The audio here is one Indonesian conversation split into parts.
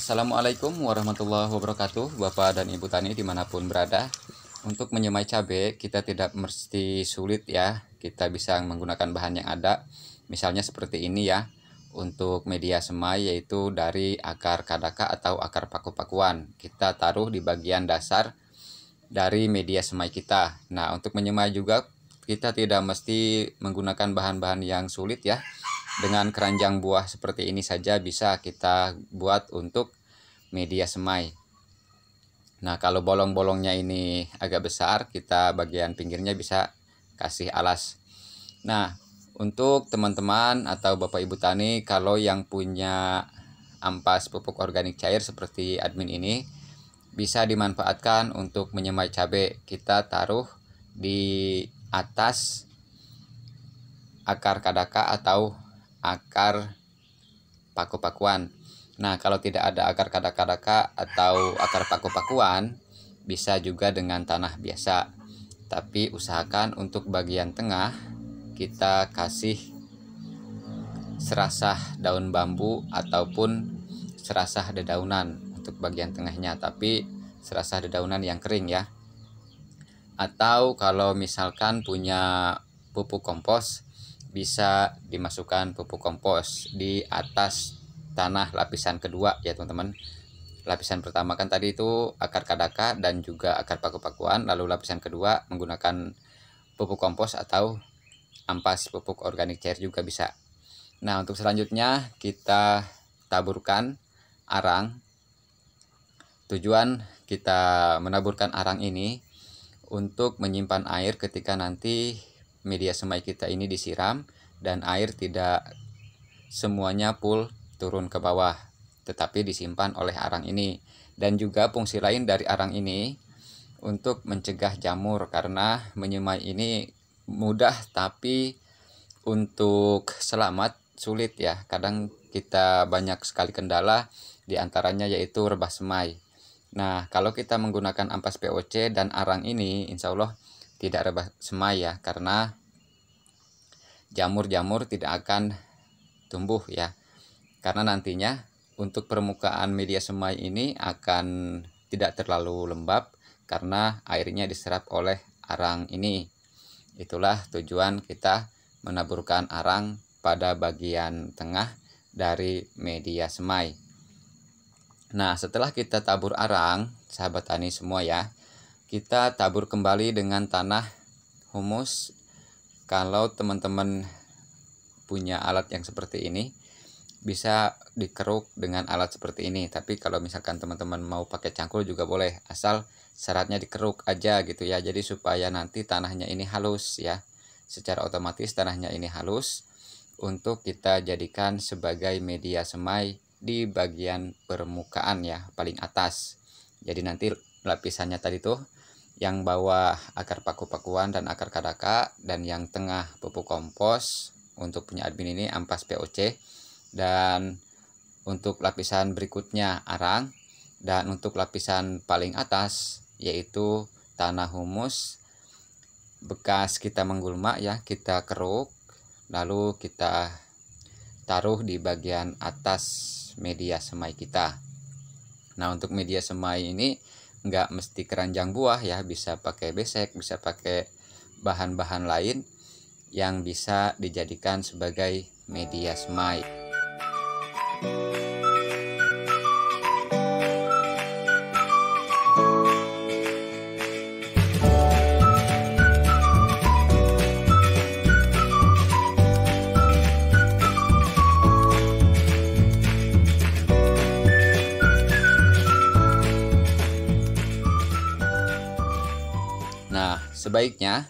Assalamualaikum warahmatullahi wabarakatuh Bapak dan Ibu Tani dimanapun berada Untuk menyemai cabai kita tidak mesti sulit ya Kita bisa menggunakan bahan yang ada Misalnya seperti ini ya Untuk media semai yaitu dari akar kadaka atau akar paku-pakuan Kita taruh di bagian dasar dari media semai kita Nah untuk menyemai juga kita tidak mesti menggunakan bahan-bahan yang sulit ya dengan keranjang buah seperti ini saja bisa kita buat untuk media semai. Nah, kalau bolong-bolongnya ini agak besar, kita bagian pinggirnya bisa kasih alas. Nah, untuk teman-teman atau Bapak Ibu tani kalau yang punya ampas pupuk organik cair seperti admin ini bisa dimanfaatkan untuk menyemai cabai. Kita taruh di atas akar kadaka atau akar paku-pakuan. Nah, kalau tidak ada akar kadaka-kadaka atau akar paku-pakuan, bisa juga dengan tanah biasa. Tapi usahakan untuk bagian tengah kita kasih serasah daun bambu ataupun serasah dedaunan untuk bagian tengahnya, tapi serasah dedaunan yang kering ya. Atau kalau misalkan punya pupuk kompos, bisa dimasukkan pupuk kompos di atas tanah lapisan kedua ya teman-teman lapisan pertama kan tadi itu akar kadaka dan juga akar paku-pakuan lalu lapisan kedua menggunakan pupuk kompos atau ampas pupuk organik cair juga bisa nah untuk selanjutnya kita taburkan arang tujuan kita menaburkan arang ini untuk menyimpan air ketika nanti media semai kita ini disiram dan air tidak semuanya full turun ke bawah tetapi disimpan oleh arang ini dan juga fungsi lain dari arang ini untuk mencegah jamur karena menyemai ini mudah tapi untuk selamat sulit ya kadang kita banyak sekali kendala diantaranya yaitu rebah semai nah kalau kita menggunakan ampas POC dan arang ini insya Allah tidak rebah semai ya karena jamur-jamur tidak akan tumbuh ya karena nantinya untuk permukaan media semai ini akan tidak terlalu lembab karena airnya diserap oleh arang ini itulah tujuan kita menaburkan arang pada bagian tengah dari media semai nah setelah kita tabur arang sahabat tani semua ya kita tabur kembali dengan tanah humus kalau teman-teman punya alat yang seperti ini bisa dikeruk dengan alat seperti ini tapi kalau misalkan teman-teman mau pakai cangkul juga boleh asal syaratnya dikeruk aja gitu ya jadi supaya nanti tanahnya ini halus ya secara otomatis tanahnya ini halus untuk kita jadikan sebagai media semai di bagian permukaan ya paling atas jadi nanti lapisannya tadi tuh yang bawah akar paku-pakuan dan akar kadaka dan yang tengah pupuk kompos untuk punya admin ini ampas POC dan untuk lapisan berikutnya arang dan untuk lapisan paling atas yaitu tanah humus bekas kita menggulma ya kita keruk lalu kita taruh di bagian atas media semai kita nah untuk media semai ini nggak mesti keranjang buah ya bisa pakai besek bisa pakai bahan-bahan lain yang bisa dijadikan sebagai media semai. Sebaiknya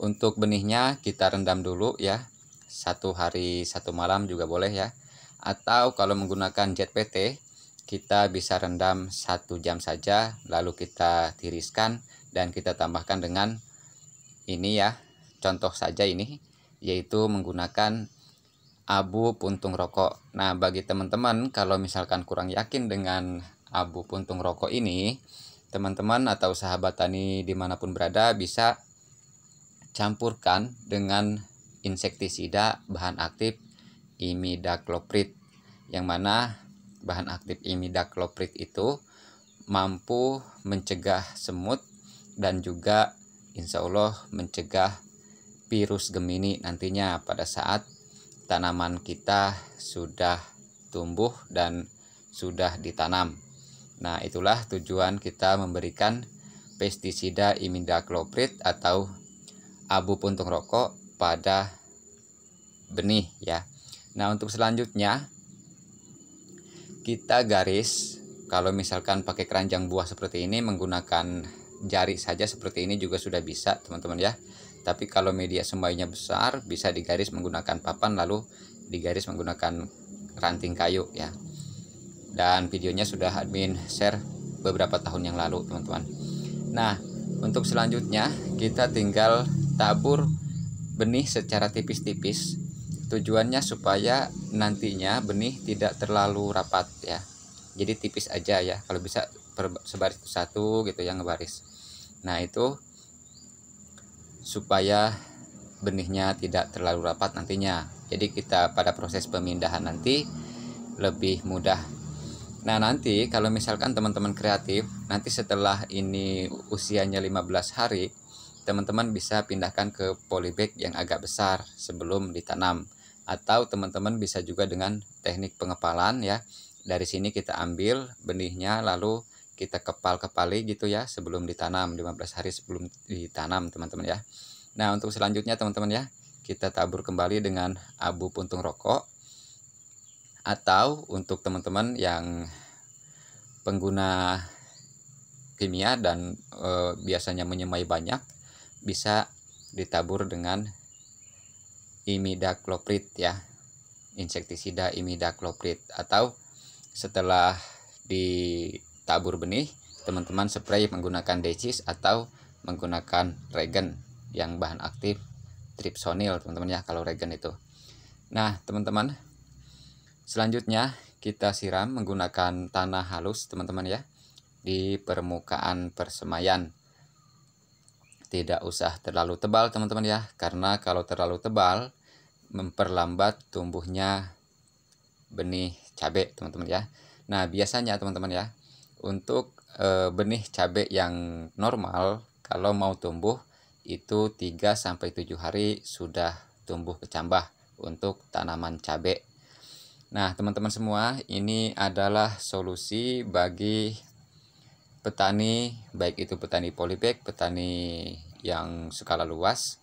untuk benihnya kita rendam dulu ya. Satu hari satu malam juga boleh ya. Atau kalau menggunakan jet kita bisa rendam satu jam saja lalu kita tiriskan dan kita tambahkan dengan ini ya contoh saja ini yaitu menggunakan abu puntung rokok nah bagi teman-teman kalau misalkan kurang yakin dengan abu puntung rokok ini teman-teman atau sahabat tani dimanapun berada bisa campurkan dengan insektisida bahan aktif imidacloprid yang mana bahan aktif imidacloprid itu mampu mencegah semut dan juga insya Allah mencegah virus gemini nantinya pada saat tanaman kita sudah tumbuh dan sudah ditanam. Nah, itulah tujuan kita memberikan pestisida imidacloprid atau abu puntung rokok pada benih ya. Nah, untuk selanjutnya kita garis kalau misalkan pakai keranjang buah seperti ini menggunakan jari saja seperti ini juga sudah bisa, teman-teman ya. Tapi kalau media sembayanya besar bisa digaris menggunakan papan lalu digaris menggunakan ranting kayu ya dan videonya sudah admin share beberapa tahun yang lalu teman-teman nah untuk selanjutnya kita tinggal tabur benih secara tipis-tipis tujuannya supaya nantinya benih tidak terlalu rapat ya jadi tipis aja ya kalau bisa sebaris satu gitu yang ngebaris nah itu supaya benihnya tidak terlalu rapat nantinya jadi kita pada proses pemindahan nanti lebih mudah Nah nanti kalau misalkan teman-teman kreatif nanti setelah ini usianya 15 hari teman-teman bisa pindahkan ke polybag yang agak besar sebelum ditanam atau teman-teman bisa juga dengan teknik pengepalan ya dari sini kita ambil benihnya lalu kita kepal-kepali gitu ya sebelum ditanam 15 hari sebelum ditanam teman-teman ya Nah untuk selanjutnya teman-teman ya kita tabur kembali dengan abu puntung rokok atau untuk teman-teman yang pengguna kimia dan e, biasanya menyemai banyak bisa ditabur dengan imidacloprid ya insektisida imidacloprid atau setelah ditabur benih teman-teman spray menggunakan decis atau menggunakan regen yang bahan aktif tripsonil teman-teman ya kalau regen itu nah teman-teman Selanjutnya kita siram menggunakan tanah halus teman-teman ya di permukaan persemaian. Tidak usah terlalu tebal teman-teman ya karena kalau terlalu tebal memperlambat tumbuhnya benih cabai teman-teman ya. Nah biasanya teman-teman ya untuk e, benih cabai yang normal kalau mau tumbuh itu 3 7 hari sudah tumbuh kecambah untuk tanaman cabai Nah, teman-teman semua, ini adalah solusi bagi petani, baik itu petani polybag, petani yang skala luas.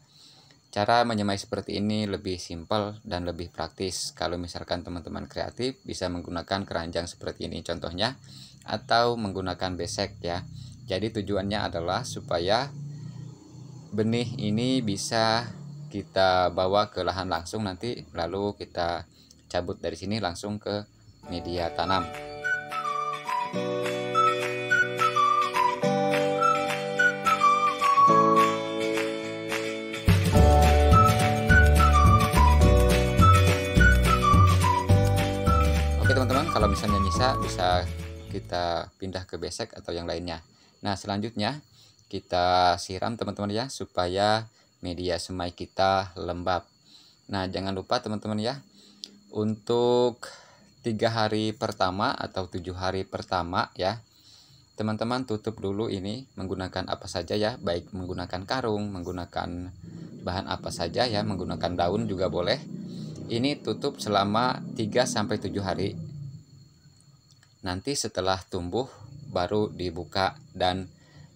Cara menyemai seperti ini lebih simpel dan lebih praktis. Kalau misalkan teman-teman kreatif bisa menggunakan keranjang seperti ini contohnya atau menggunakan besek ya. Jadi tujuannya adalah supaya benih ini bisa kita bawa ke lahan langsung nanti lalu kita cabut dari sini langsung ke media tanam. Oke teman-teman, kalau misalnya bisa bisa kita pindah ke besek atau yang lainnya. Nah selanjutnya kita siram teman-teman ya supaya media semai kita lembab. Nah jangan lupa teman-teman ya untuk tiga hari pertama atau tujuh hari pertama ya teman-teman tutup dulu ini menggunakan apa saja ya baik menggunakan karung menggunakan bahan apa saja ya menggunakan daun juga boleh ini tutup selama 3 sampai tujuh hari nanti setelah tumbuh baru dibuka dan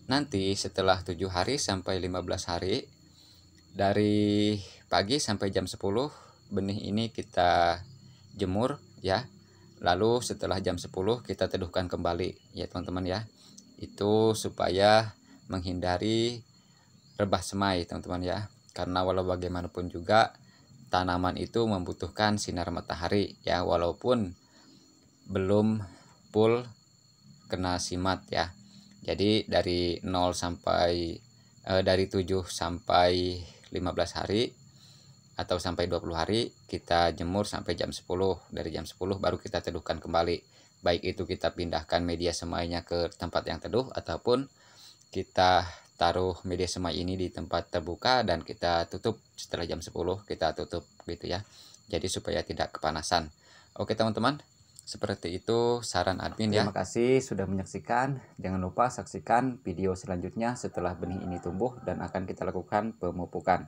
nanti setelah tujuh hari sampai 15 hari dari pagi sampai jam 10 benih ini kita jemur ya. Lalu setelah jam 10 kita teduhkan kembali ya teman-teman ya. Itu supaya menghindari rebah semai teman-teman ya. Karena walau bagaimanapun juga tanaman itu membutuhkan sinar matahari ya walaupun belum full kena simat ya. Jadi dari 0 sampai eh, dari 7 sampai 15 hari atau sampai 20 hari kita jemur sampai jam 10 dari jam 10 baru kita teduhkan kembali baik itu kita pindahkan media semainya ke tempat yang teduh ataupun kita taruh media semai ini di tempat terbuka dan kita tutup setelah jam 10 kita tutup gitu ya jadi supaya tidak kepanasan oke teman-teman seperti itu saran admin ya terima kasih sudah menyaksikan jangan lupa saksikan video selanjutnya setelah benih ini tumbuh dan akan kita lakukan pemupukan